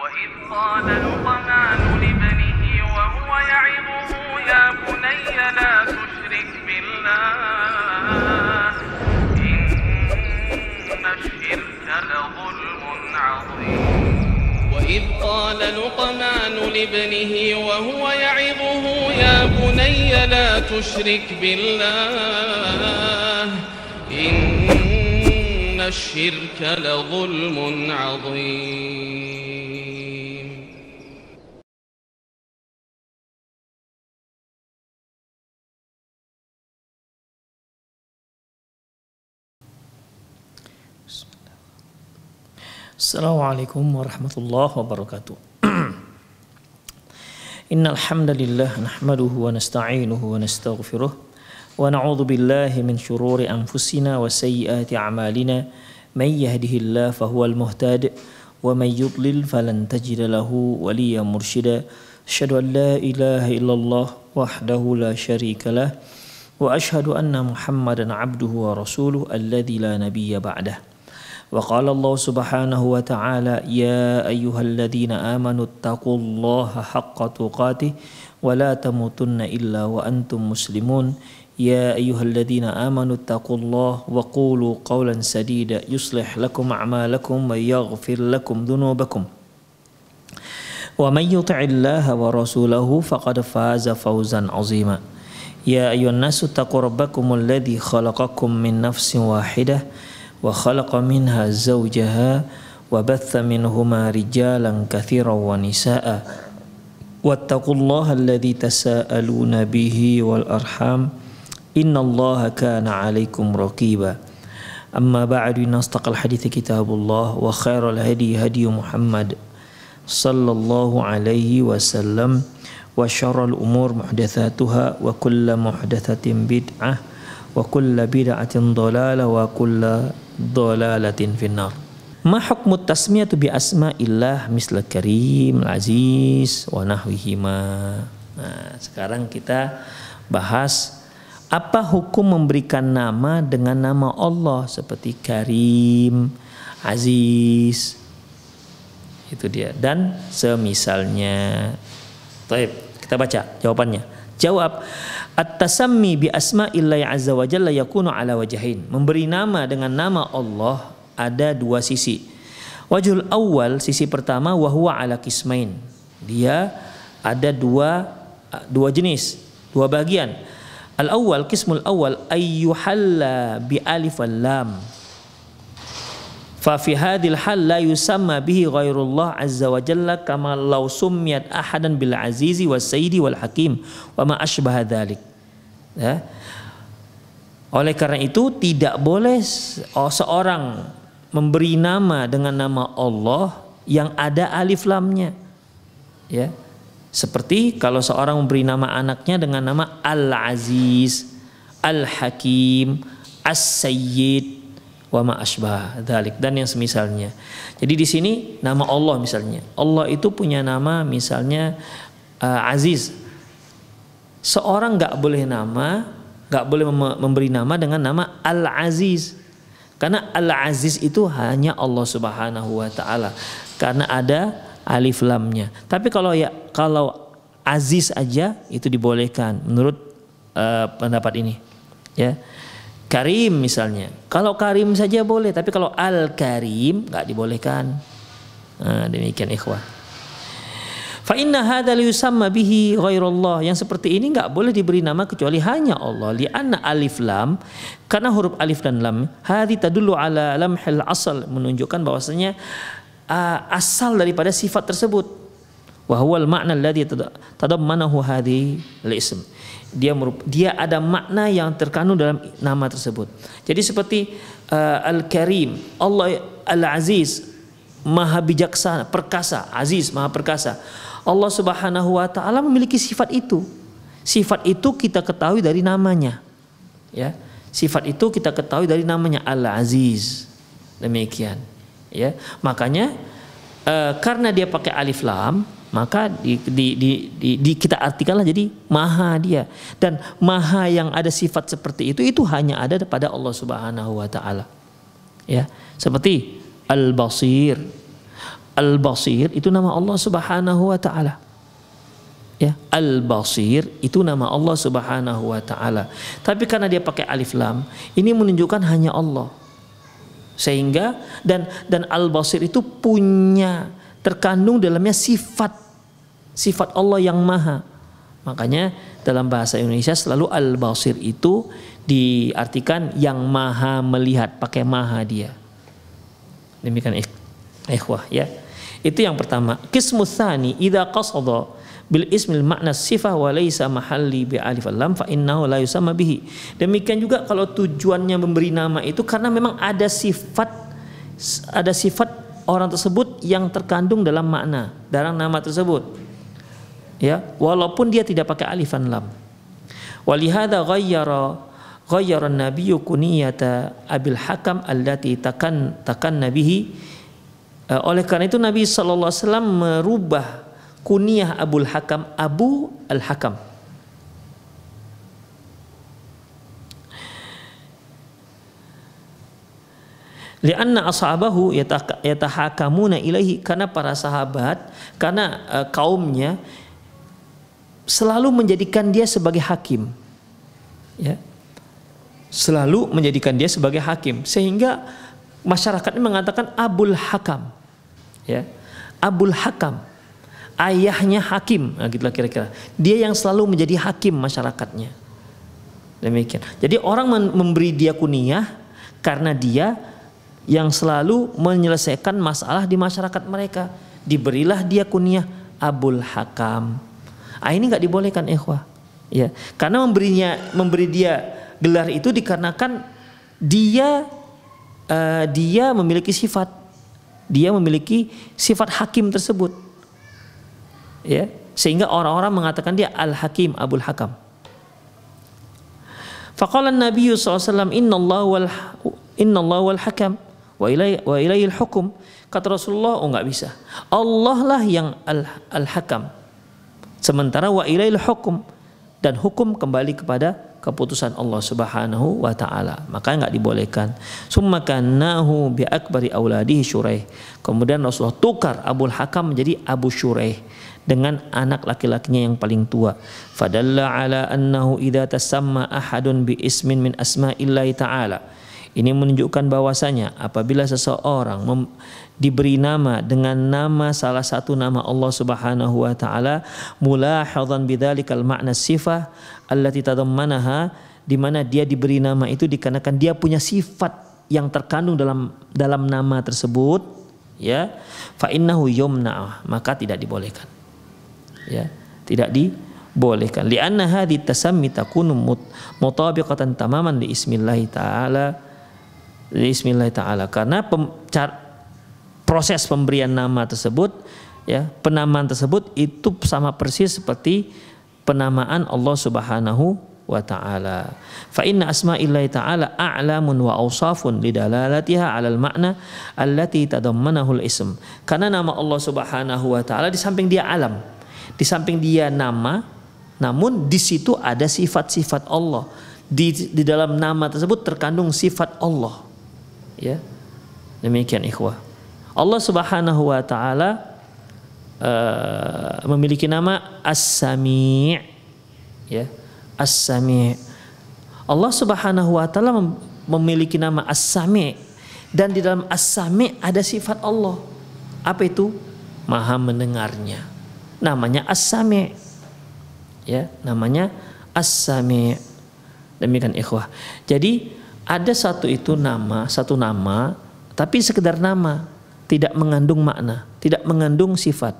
وإذ قال لقمان لابنه وهو يعظه يا بني لا تشرك بالله إن الشرك لظلم عظيم إذ قال لقمان لابنه وهو يعظه يا بني لا تشرك بالله إن الشرك لظلم عظيم السلام عليكم ورحمة الله وبركاته إن الحمد لله نحمده ونستعينه ونستغفره ونعوذ بالله من شرور أنفسنا وسيئات أعمالنا من يهده الله فهو المهتد ومن يضلل فلن تجد له وليا مرشدا أشهد أن لا إله إلا الله وحده لا شريك له وأشهد أن محمدا عبده ورسوله الذي لا نبي بعده وقال الله سبحانه وتعالى يا أيها الذين آمنوا اتقوا الله حق تقاته ولا تموتن إلا وأنتم مسلمون يا أيها الذين آمنوا اتقوا الله وقولوا قولا سديدا يصلح لكم أعمالكم ويغفر لكم ذنوبكم ومن يطع الله ورسوله فقد فاز فوزا عظيما يا أيها الناس اتقوا ربكم الذي خلقكم من نفس واحدة وخلق منها زوجها وبث منهما رجالا كثيرا ونساء واتقوا الله الذي تساءلون به والأرحام إن الله كان عليكم رقيبا أما بعد إن أصدق الحديث كتاب الله وخير الهدي هدي محمد صلى الله عليه وسلم وشر الأمور محدثاتها وكل محدثة بدعة وكل بدعة ضلالة وكل dolalatin finnar. Ma hukmu tasmiyatu bi asma'illah misla karim, aziz, wa nahwihima. Nah, sekarang kita bahas apa hukum memberikan nama dengan nama Allah seperti karim, aziz. Itu dia. Dan semisalnya. Taib, kita baca jawabannya. Jawab, at-tasammi bi asma'illahi azza wa jalla yakunu ala wajahin. Memberi nama dengan nama Allah ada dua sisi. wajul awal sisi pertama wahwa ala kismain. Dia ada dua dua jenis, dua bagian. Al awal kismul awal ayyuhalla bi alif wal lam Fa fi hadil hal la yusamma bihi ghairullah azza wa jalla kama law summiyat ahadan bil azizi was sayyidi wal hakim wa ma asbaha dzalik. Ya. Oleh karena itu tidak boleh seorang memberi nama dengan nama Allah yang ada alif lamnya. Ya. Seperti kalau seorang memberi nama anaknya dengan nama Al Aziz, Al Hakim, As Sayyid, wa ma asbah dalik dan yang semisalnya. Jadi di sini nama Allah misalnya. Allah itu punya nama misalnya uh, Aziz. Seorang nggak boleh nama, nggak boleh memberi nama dengan nama Al Aziz. Karena Al Aziz itu hanya Allah Subhanahu wa taala. Karena ada alif lamnya. Tapi kalau ya kalau Aziz aja itu dibolehkan menurut uh, pendapat ini. Ya. Karim misalnya. Kalau Karim saja boleh, tapi kalau Al Karim nggak dibolehkan. Nah, demikian ikhwah. Fa inna hadza yusamma bihi ghairullah. Yang seperti ini nggak boleh diberi nama kecuali hanya Allah. Li anna alif lam karena huruf alif dan lam hadi tadullu ala lamhil asal menunjukkan bahwasanya uh, asal daripada sifat tersebut wa huwal makna alladhi tadammanahu hadhi al-ism dia dia ada makna yang terkandung dalam nama tersebut jadi seperti uh, al-karim Allah al-aziz maha bijaksana perkasa aziz maha perkasa Allah Subhanahu wa taala memiliki sifat itu sifat itu kita ketahui dari namanya ya sifat itu kita ketahui dari namanya al-aziz demikian ya makanya uh, karena dia pakai alif lam maka di, di, di, di, di kita artikanlah jadi maha dia dan maha yang ada sifat seperti itu itu hanya ada pada Allah Subhanahu wa taala. Ya, seperti Al-Basir. Al-Basir itu nama Allah Subhanahu wa taala. Ya, Al-Basir itu nama Allah Subhanahu wa taala. Tapi karena dia pakai alif lam, ini menunjukkan hanya Allah. Sehingga dan dan Al-Basir itu punya terkandung dalamnya sifat sifat Allah yang maha. Makanya dalam bahasa Indonesia selalu al-basir itu diartikan yang maha melihat, pakai maha dia. Demikian ikhwah ya. Itu yang pertama. Qismus tsani idza qasada bil ismil makna sifah wa laisa mahalli bi alif lam fa innahu la yusama bihi. Demikian juga kalau tujuannya memberi nama itu karena memang ada sifat ada sifat orang tersebut yang terkandung dalam makna dalam nama tersebut. Ya, walaupun dia tidak pakai alif dan lam. Walihada ghayyara ghayyara nabiyyu kuniyata Abil Hakam allati takan takan nabihi eh, oleh karena itu Nabi SAW merubah kuniyah Abul Hakam Abu Al Hakam Lianna ashabahu yatahakamuna ilaihi karena para sahabat, karena uh, kaumnya selalu menjadikan dia sebagai hakim. Ya. Selalu menjadikan dia sebagai hakim sehingga masyarakatnya mengatakan Abul Hakam. Ya. Abul Hakam. Ayahnya hakim, nah, gitulah kira-kira. Dia yang selalu menjadi hakim masyarakatnya. Demikian. Jadi orang memberi dia kuniah karena dia yang selalu menyelesaikan masalah di masyarakat mereka. Diberilah dia kunyah Abul Hakam. Ah ini nggak dibolehkan ikhwah. Ya, karena memberinya memberi dia gelar itu dikarenakan dia uh, dia memiliki sifat dia memiliki sifat hakim tersebut. Ya, sehingga orang-orang mengatakan dia Al-Hakim Abul Hakam. Faqala Nabi sallallahu alaihi wasallam Allah wal Allah wal hakam Wa ilai wa hukum. Kata Rasulullah, oh nggak bisa. Allah lah yang al-hakam. Sementara wa ilaihil hukum dan hukum kembali kepada keputusan Allah Subhanahu wa taala. Maka nggak dibolehkan. Summa kanahu bi akbari auladihi Syuraih. Kemudian Rasulullah tukar Abu Hakam menjadi Abu Syuraih dengan anak laki-lakinya yang paling tua. Fadalla ala annahu idza tasamma ahadun bi ismin min asma'illahi ta'ala ini menunjukkan bahwasanya apabila seseorang mem- diberi nama dengan nama salah satu nama Allah Subhanahu wa taala mulahadhan bidzalikal makna sifah allati tadammanaha di mana dia diberi nama itu dikarenakan dia punya sifat yang terkandung dalam dalam nama tersebut ya fa innahu yumna maka tidak dibolehkan ya tidak dibolehkan li'anna hadhi tasammi takunu mutabiqatan tamaman li ismillahi ta'ala Bismillah taala karena pem, car, proses pemberian nama tersebut ya penamaan tersebut itu sama persis seperti penamaan Allah Subhanahu wa taala. Fa inna asma'illahi taala a'lamun wa awsafun lidalalatiha 'alal makna allati tadammanahu al-ism. Karena nama Allah Subhanahu wa taala di samping dia alam, di samping dia nama, namun di situ ada sifat-sifat Allah. Di, di dalam nama tersebut terkandung sifat Allah ya demikian ikhwah Allah Subhanahu wa taala uh, memiliki nama As-Sami' ya As-Sami' Allah Subhanahu wa taala memiliki nama As-Sami' dan di dalam As-Sami' ada sifat Allah apa itu maha mendengarnya namanya As-Sami' ya namanya As-Sami' demikian ikhwah jadi ada satu itu nama, satu nama, tapi sekedar nama, tidak mengandung makna, tidak mengandung sifat.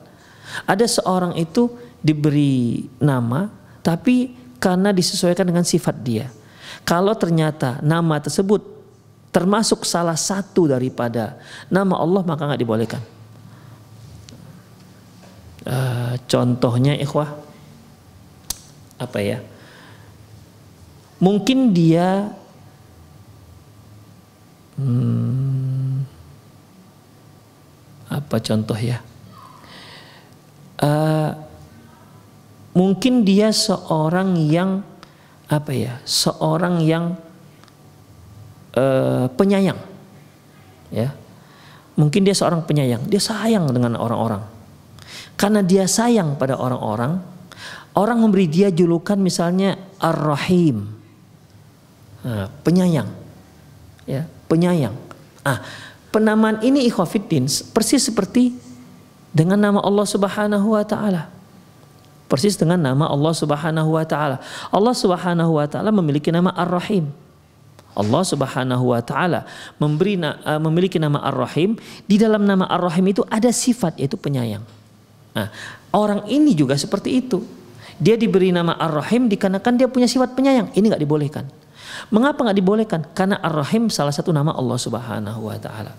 Ada seorang itu diberi nama, tapi karena disesuaikan dengan sifat dia. Kalau ternyata nama tersebut termasuk salah satu daripada nama Allah maka nggak dibolehkan. Uh, contohnya ikhwah apa ya? Mungkin dia Hmm, apa contoh ya? Uh, mungkin dia seorang yang apa ya? Seorang yang uh, penyayang, ya. Mungkin dia seorang penyayang. Dia sayang dengan orang-orang. Karena dia sayang pada orang-orang, orang memberi dia julukan misalnya Ar-Rahim. Nah, penyayang. Ya penyayang. Ah, penamaan ini ikhwafiddin persis seperti dengan nama Allah Subhanahu wa taala. Persis dengan nama Allah Subhanahu wa taala. Allah Subhanahu wa taala memiliki nama Ar-Rahim. Allah Subhanahu wa taala memberi uh, memiliki nama Ar-Rahim. Di dalam nama Ar-Rahim itu ada sifat yaitu penyayang. Nah, orang ini juga seperti itu. Dia diberi nama Ar-Rahim dikarenakan dia punya sifat penyayang. Ini nggak dibolehkan. Mengapa nggak dibolehkan? Karena Ar-Rahim salah satu nama Allah Subhanahu wa taala.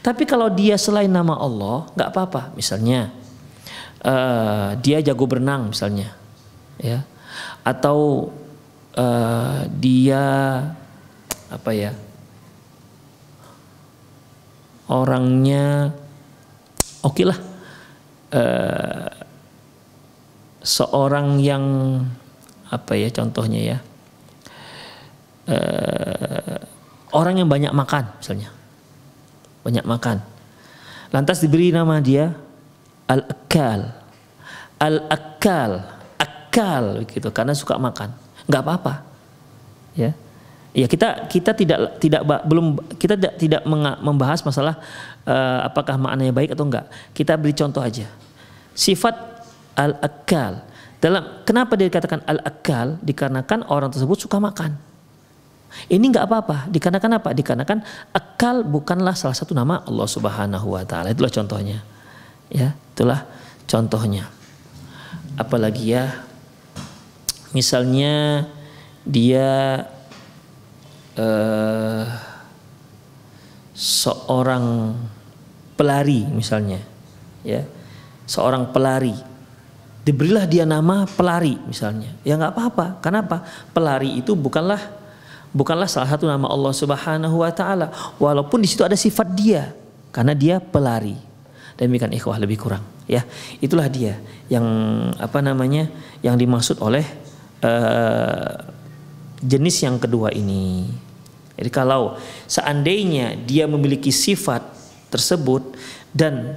Tapi kalau dia selain nama Allah, nggak apa-apa. Misalnya uh, dia jago berenang misalnya, ya. Atau uh, dia apa ya? Orangnya oke okay lah. Uh, seorang yang apa ya contohnya ya? eh, orang yang banyak makan misalnya. Banyak makan. Lantas diberi nama dia al-akal. Al-akal, akal begitu karena suka makan. nggak apa-apa. Ya. Ya kita kita tidak tidak belum kita tidak tidak membahas masalah uh, apakah maknanya baik atau enggak. Kita beri contoh aja. Sifat al-akal. Dalam kenapa dia dikatakan al-akal? Dikarenakan orang tersebut suka makan. Ini nggak apa-apa. Dikarenakan apa? Dikarenakan akal bukanlah salah satu nama Allah Subhanahu wa taala. Itulah contohnya. Ya, itulah contohnya. Apalagi ya misalnya dia eh, seorang pelari misalnya ya seorang pelari diberilah dia nama pelari misalnya ya nggak apa-apa kenapa pelari itu bukanlah bukanlah salah satu nama Allah Subhanahu wa taala walaupun di situ ada sifat dia karena dia pelari. dan Demikian ikhwah lebih kurang ya. Itulah dia yang apa namanya yang dimaksud oleh uh, jenis yang kedua ini. Jadi kalau seandainya dia memiliki sifat tersebut dan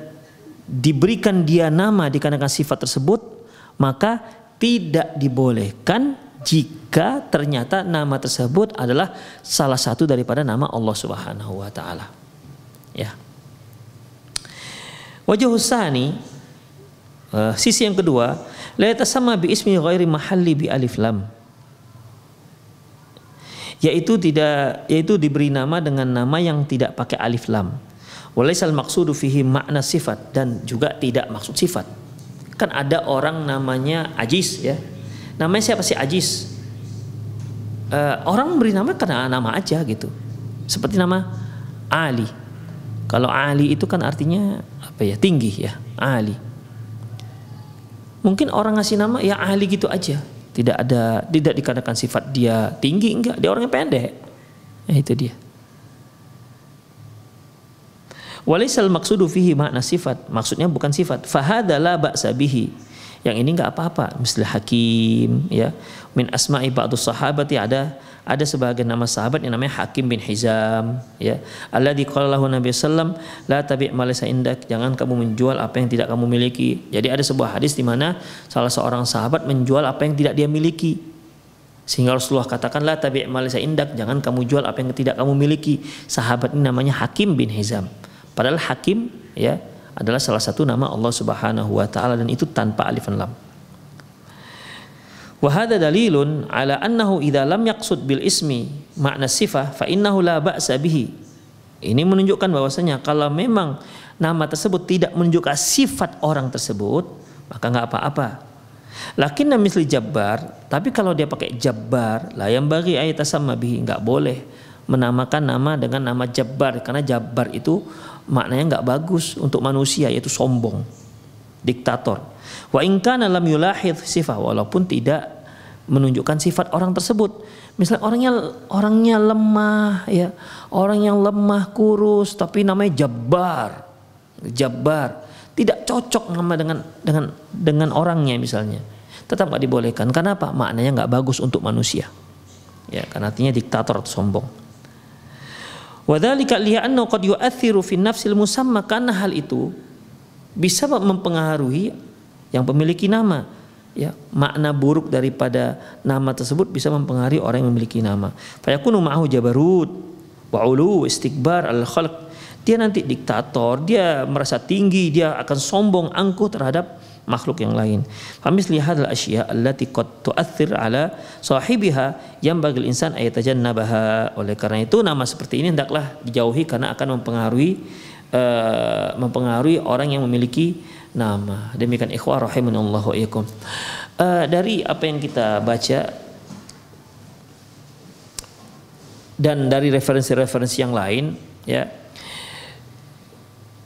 diberikan dia nama dikarenakan sifat tersebut, maka tidak dibolehkan jika ternyata nama tersebut adalah salah satu daripada nama Allah Subhanahu wa taala. Ya. Wajah husani uh, eh, sisi yang kedua, la sama bi ismi ghairi mahalli bi alif lam. Yaitu tidak yaitu diberi nama dengan nama yang tidak pakai alif lam. Walaisal maqsudu fihi makna sifat dan juga tidak maksud sifat. Kan ada orang namanya Ajis ya, namanya siapa sih Ajis uh, orang beri nama karena nama aja gitu seperti nama Ali kalau Ali itu kan artinya apa ya tinggi ya Ali mungkin orang ngasih nama ya Ali gitu aja tidak ada tidak dikarenakan sifat dia tinggi enggak dia orangnya pendek ya itu dia walisal maksudu fihi makna sifat maksudnya bukan sifat fahadala ba'sa sabihi yang ini nggak apa-apa misalnya hakim ya min asma'i ba'du sahabat ya ada ada sebagian nama sahabat yang namanya Hakim bin Hizam ya Allah di lahu Nabi sallam lah, tabi' malaysia indak jangan kamu menjual apa yang tidak kamu miliki jadi ada sebuah hadis di mana salah seorang sahabat menjual apa yang tidak dia miliki sehingga Rasulullah katakan la tabi' ma indak jangan kamu jual apa yang tidak kamu miliki sahabat ini namanya Hakim bin Hizam padahal Hakim ya adalah salah satu nama Allah Subhanahu wa taala dan itu tanpa alif lam. Wa hadha dalilun ala annahu idza lam yaqsud bil ismi makna sifah fa innahu la ba'sa bihi. Ini menunjukkan bahwasanya kalau memang nama tersebut tidak menunjukkan sifat orang tersebut, maka nggak apa-apa. Lakinna misli jabbar, tapi kalau dia pakai jabbar, la yang bagi ayat sama bihi nggak boleh menamakan nama dengan nama jabbar karena jabbar itu maknanya nggak bagus untuk manusia yaitu sombong diktator wa ingka dalam yulahid sifat walaupun tidak menunjukkan sifat orang tersebut misalnya orangnya orangnya lemah ya orang yang lemah kurus tapi namanya jabar, jabar tidak cocok nama dengan dengan dengan orangnya misalnya tetap nggak dibolehkan karena apa maknanya nggak bagus untuk manusia ya karena artinya diktator sombong Wadhalika li'annahu qad yu'athiru fi nafsil musamma karena hal itu bisa mempengaruhi yang memiliki nama ya makna buruk daripada nama tersebut bisa mempengaruhi orang yang memiliki nama fayakunu ma'ahu jabarut wa ulu istikbar al khalq dia nanti diktator dia merasa tinggi dia akan sombong angkuh terhadap makhluk yang lain. Famis lihat al Allah allati qad tu'athir ala sahibiha yang bagi insan ayat aja nabah Oleh karena itu nama seperti ini hendaklah dijauhi karena akan mempengaruhi uh, mempengaruhi orang yang memiliki nama. Demikian ikhwah rahimanallahu wa Uh, eh, dari apa yang kita baca dan dari referensi-referensi yang lain ya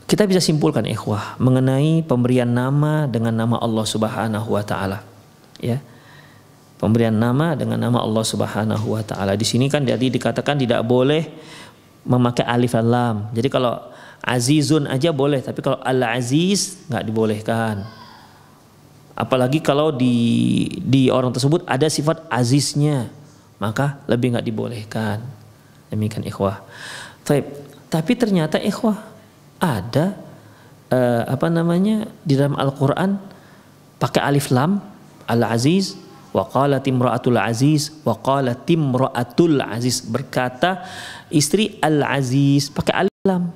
kita bisa simpulkan ikhwah mengenai pemberian nama dengan nama Allah Subhanahu wa taala. Ya. Pemberian nama dengan nama Allah Subhanahu wa taala. Di sini kan jadi dikatakan tidak boleh memakai alif dan lam. Jadi kalau azizun aja boleh, tapi kalau al-aziz nggak dibolehkan. Apalagi kalau di di orang tersebut ada sifat aziznya, maka lebih nggak dibolehkan. Demikian ikhwah. tapi ternyata ikhwah ada uh, apa namanya di dalam Al-Qur'an pakai alif lam Al-Aziz wa qalat imra'atul aziz wa qalat imra'atul aziz berkata istri Al-Aziz pakai alif lam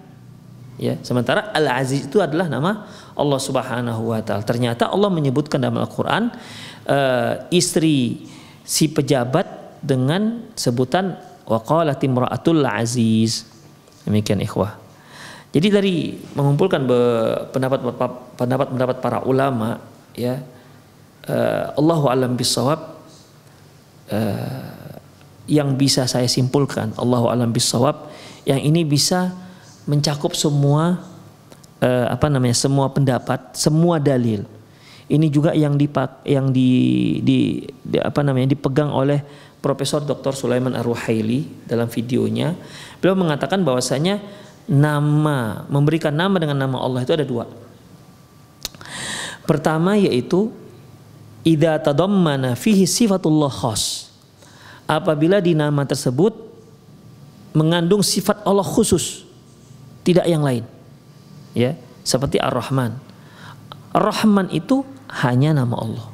ya sementara Al-Aziz itu adalah nama Allah Subhanahu wa taala ternyata Allah menyebutkan dalam Al-Qur'an uh, istri si pejabat dengan sebutan wa qalat imra'atul aziz demikian ikhwah jadi dari mengumpulkan pendapat-pendapat pendapat para ulama ya uh, Allahu alam bisawab uh, eh, yang bisa saya simpulkan Allahu alam bisawab yang ini bisa mencakup semua uh, apa namanya semua pendapat, semua dalil. Ini juga yang dipak yang di, di, di apa namanya dipegang oleh Profesor Dr. Sulaiman ar dalam videonya. Beliau mengatakan bahwasanya nama, memberikan nama dengan nama Allah itu ada dua. Pertama yaitu idza tadammana fihi sifatullah khas. Apabila di nama tersebut mengandung sifat Allah khusus, tidak yang lain. Ya, seperti Ar-Rahman. Ar-Rahman itu hanya nama Allah.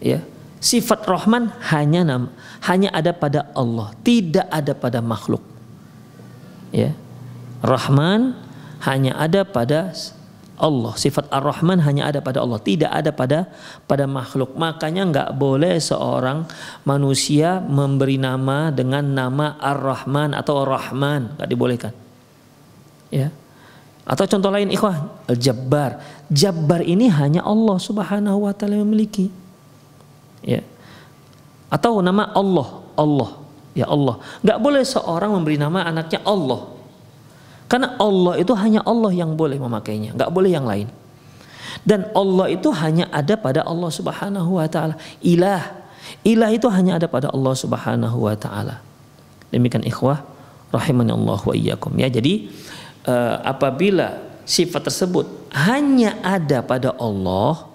Ya, sifat Rahman hanya nama, hanya ada pada Allah, tidak ada pada makhluk. Ya, Rahman hanya ada pada Allah. Sifat Ar-Rahman hanya ada pada Allah, tidak ada pada pada makhluk. Makanya nggak boleh seorang manusia memberi nama dengan nama Ar-Rahman atau Ar-Rahman, nggak dibolehkan. Ya. Atau contoh lain ikhwan, Al-Jabbar. Jabbar ini hanya Allah Subhanahu wa taala memiliki. Ya. Atau nama Allah, Allah. Ya Allah. Nggak boleh seorang memberi nama anaknya Allah. Karena Allah itu hanya Allah yang boleh memakainya, nggak boleh yang lain. Dan Allah itu hanya ada pada Allah Subhanahu wa taala. Ilah. Ilah itu hanya ada pada Allah Subhanahu wa taala. Demikian ikhwah rahimani Allah wa iyyakum. Ya, jadi uh, apabila sifat tersebut hanya ada pada Allah,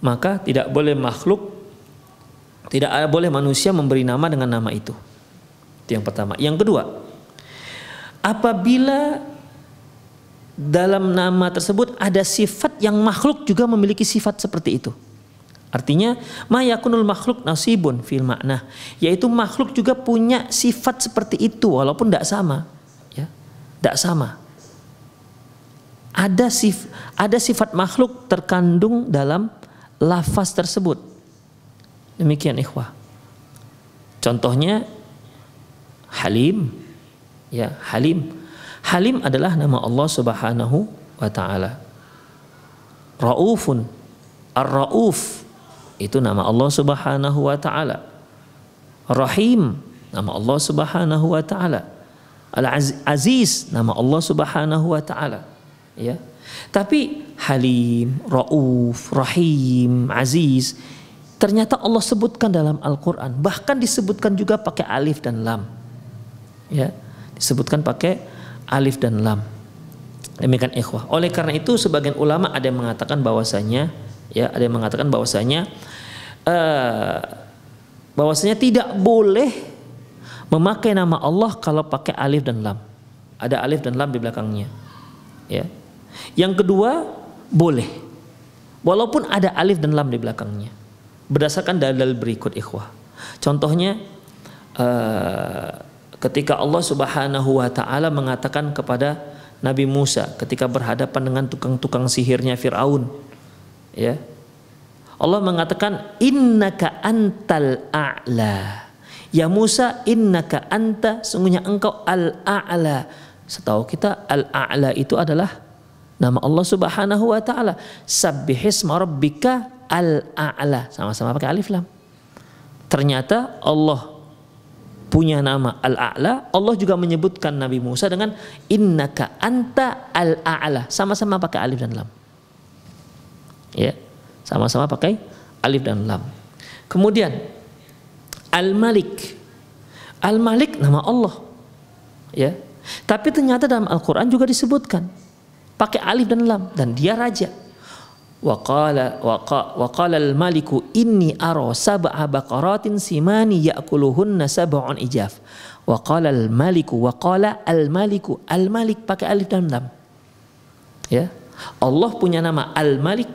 maka tidak boleh makhluk tidak boleh manusia memberi nama dengan nama itu. Itu yang pertama. Yang kedua, apabila dalam nama tersebut ada sifat yang makhluk juga memiliki sifat seperti itu. Artinya mayakunul makhluk nasibun fil makna, yaitu makhluk juga punya sifat seperti itu walaupun tidak sama, ya, tidak sama. Ada sif, ada sifat makhluk terkandung dalam lafaz tersebut. Demikian ikhwah. Contohnya Halim ya Halim Halim adalah nama Allah Subhanahu wa taala Raufun Ar-Rauf itu nama Allah Subhanahu wa taala Rahim nama Allah Subhanahu wa taala Al-Aziz nama Allah Subhanahu wa taala ya tapi Halim, Rauf, Rahim, Aziz ternyata Allah sebutkan dalam Al-Qur'an bahkan disebutkan juga pakai alif dan lam ya disebutkan pakai alif dan lam. Demikian ikhwah. Oleh karena itu sebagian ulama ada yang mengatakan bahwasanya ya ada yang mengatakan bahwasanya uh, bahwasanya tidak boleh memakai nama Allah kalau pakai alif dan lam. Ada alif dan lam di belakangnya. Ya. Yang kedua, boleh. Walaupun ada alif dan lam di belakangnya. Berdasarkan dalil berikut ikhwah. Contohnya uh, ketika Allah Subhanahu wa taala mengatakan kepada Nabi Musa ketika berhadapan dengan tukang-tukang sihirnya Firaun ya Allah mengatakan innaka antal a'la ya Musa innaka anta sungguhnya engkau al a'la setahu kita al a'la itu adalah nama Allah Subhanahu wa taala sabbihisma rabbika al a'la sama-sama pakai alif lam ternyata Allah punya nama Al-A'la, Allah juga menyebutkan Nabi Musa dengan innaka anta al-a'la, sama-sama pakai alif dan lam. Ya, sama-sama pakai alif dan lam. Kemudian Al-Malik. Al-Malik nama Allah. Ya. Tapi ternyata dalam Al-Qur'an juga disebutkan pakai alif dan lam dan dia raja waqala waqala al-maliku inni ara sab'a baqaratin simani ya'kuluhunna sab'un ijaf waqala al-maliku waqala al-maliku al-malik pakai alif dan lam ya Allah punya nama al-malik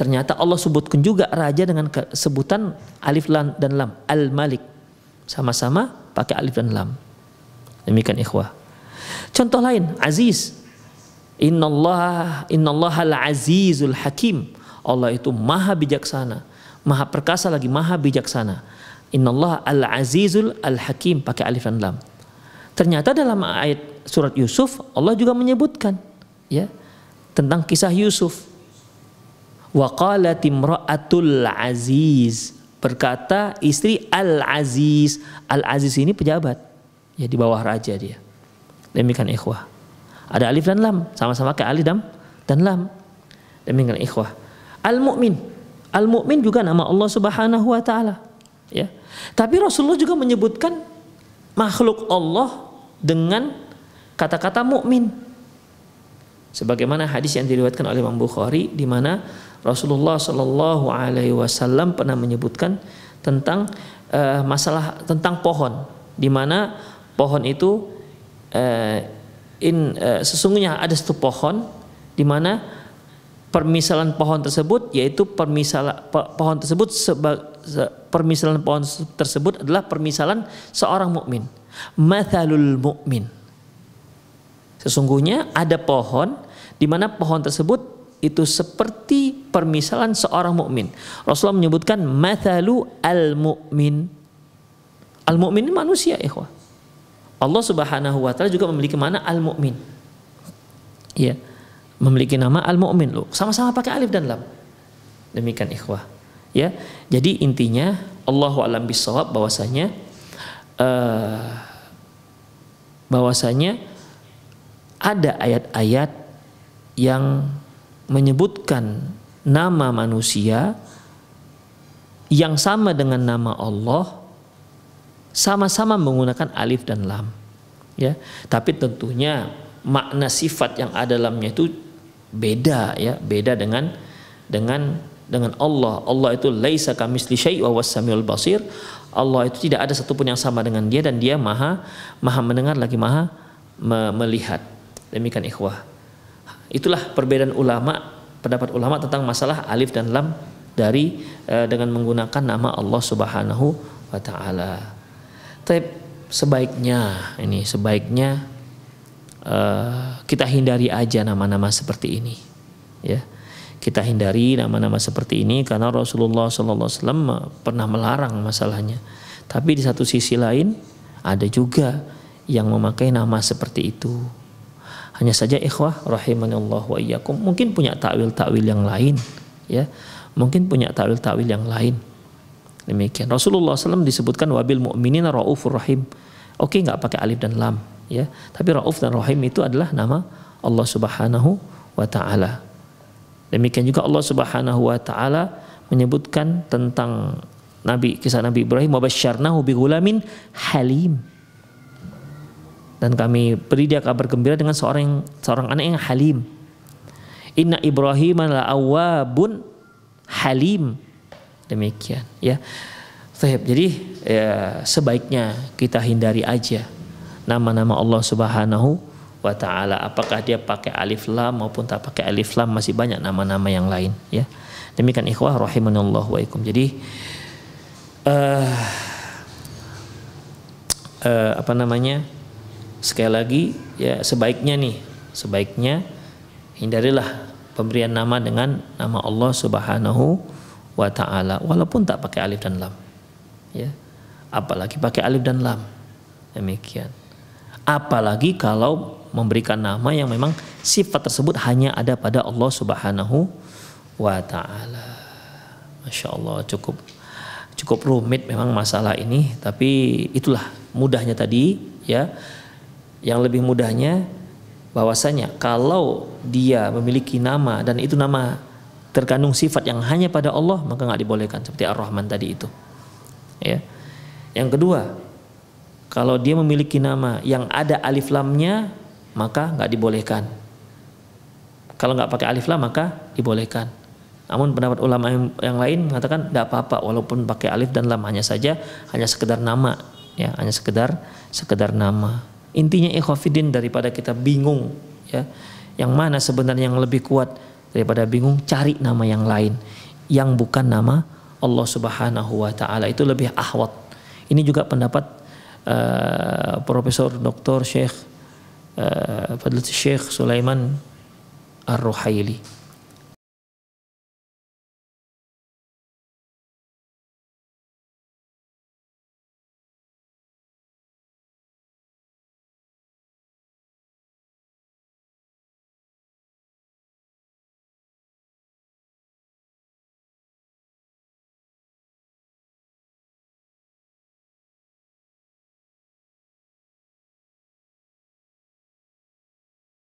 ternyata Allah sebutkan juga raja dengan sebutan alif lam dan lam al-malik sama-sama pakai alif dan lam demikian ikhwah contoh lain aziz Innallaha al-azizul hakim. Allah itu maha bijaksana, maha perkasa lagi maha bijaksana. Innallaha al-azizul al-hakim pakai alif dan lam. Ternyata dalam ayat surat Yusuf Allah juga menyebutkan ya tentang kisah Yusuf. Wa qalat imra'atul aziz berkata istri Al-Aziz. Al-Aziz ini pejabat. Ya di bawah raja dia. Demikian ikhwah. Ada alif dan lam, sama-sama kayak alif dan dan lam. Demikian ikhwah. al mukmin al mukmin juga nama Allah Subhanahu wa taala. Ya. Tapi Rasulullah juga menyebutkan makhluk Allah dengan kata-kata mukmin. Sebagaimana hadis yang diriwayatkan oleh Imam Bukhari di mana Rasulullah Shallallahu alaihi wasallam pernah menyebutkan tentang uh, masalah tentang pohon di mana pohon itu eh, in e, sesungguhnya ada satu pohon di mana permisalan pohon tersebut yaitu permisalan pohon tersebut seba, permisalan pohon tersebut adalah permisalan seorang mukmin. Mathalul mukmin. Sesungguhnya ada pohon di mana pohon tersebut itu seperti permisalan seorang mukmin. Rasulullah menyebutkan mathalu al mukmin. Al mukmin manusia, ikhwah. Allah Subhanahu wa taala juga memiliki mana al-mu'min. Ya. Memiliki nama al-mu'min loh. Sama-sama pakai alif dan lam. Demikian ikhwah. Ya. Jadi intinya Allahu alam bisawab bahwasanya uh, bahwasanya ada ayat-ayat yang menyebutkan nama manusia yang sama dengan nama Allah sama-sama menggunakan alif dan lam. Ya, tapi tentunya makna sifat yang ada dalamnya itu beda ya, beda dengan dengan dengan Allah. Allah itu laisa kamisli syai' wa samiul basir. Allah itu tidak ada satupun yang sama dengan dia dan dia maha maha mendengar lagi maha me melihat. Demikian ikhwah. Itulah perbedaan ulama pendapat ulama tentang masalah alif dan lam dari eh, dengan menggunakan nama Allah Subhanahu wa taala tapi sebaiknya ini sebaiknya uh, kita hindari aja nama-nama seperti ini ya kita hindari nama-nama seperti ini karena Rasulullah SAW pernah melarang masalahnya tapi di satu sisi lain ada juga yang memakai nama seperti itu hanya saja ikhwah rahimanallah wa iyyakum mungkin punya takwil-takwil yang lain ya mungkin punya takwil-takwil yang lain Demikian. Rasulullah SAW disebutkan wabil mu'minin raufur rahim. Oke, nggak pakai alif dan lam, ya. Tapi rauf dan rahim itu adalah nama Allah Subhanahu wa taala. Demikian juga Allah Subhanahu wa taala menyebutkan tentang Nabi kisah Nabi Ibrahim wabasyarnahu gulamin halim. Dan kami beri dia kabar gembira dengan seorang seorang anak yang halim. Inna Ibrahim la awabun halim demikian ya Sahib, jadi ya, sebaiknya kita hindari aja nama-nama Allah Subhanahu wa taala apakah dia pakai alif lam maupun tak pakai alif lam masih banyak nama-nama yang lain ya demikian ikhwah rahimanallah wa ikum jadi uh, uh, apa namanya sekali lagi ya sebaiknya nih sebaiknya hindarilah pemberian nama dengan nama Allah Subhanahu wa taala walaupun tak pakai alif dan lam. Ya. Apalagi pakai alif dan lam. Demikian. Apalagi kalau memberikan nama yang memang sifat tersebut hanya ada pada Allah Subhanahu wa taala. Masya Allah cukup cukup rumit memang masalah ini tapi itulah mudahnya tadi ya yang lebih mudahnya bahwasanya kalau dia memiliki nama dan itu nama terkandung sifat yang hanya pada Allah maka nggak dibolehkan seperti Ar-Rahman tadi itu. Ya. Yang kedua, kalau dia memiliki nama yang ada alif lamnya maka nggak dibolehkan. Kalau nggak pakai alif lam maka dibolehkan. Namun pendapat ulama yang, lain mengatakan tidak apa-apa walaupun pakai alif dan lam hanya saja hanya sekedar nama ya hanya sekedar sekedar nama. Intinya ikhafidin daripada kita bingung ya yang mana sebenarnya yang lebih kuat daripada bingung cari nama yang lain yang bukan nama Allah Subhanahu wa taala itu lebih ahwat. Ini juga pendapat uh, Profesor Dr. Syekh uh, Sheikh eh, Syekh Sulaiman Ar-Ruhaili.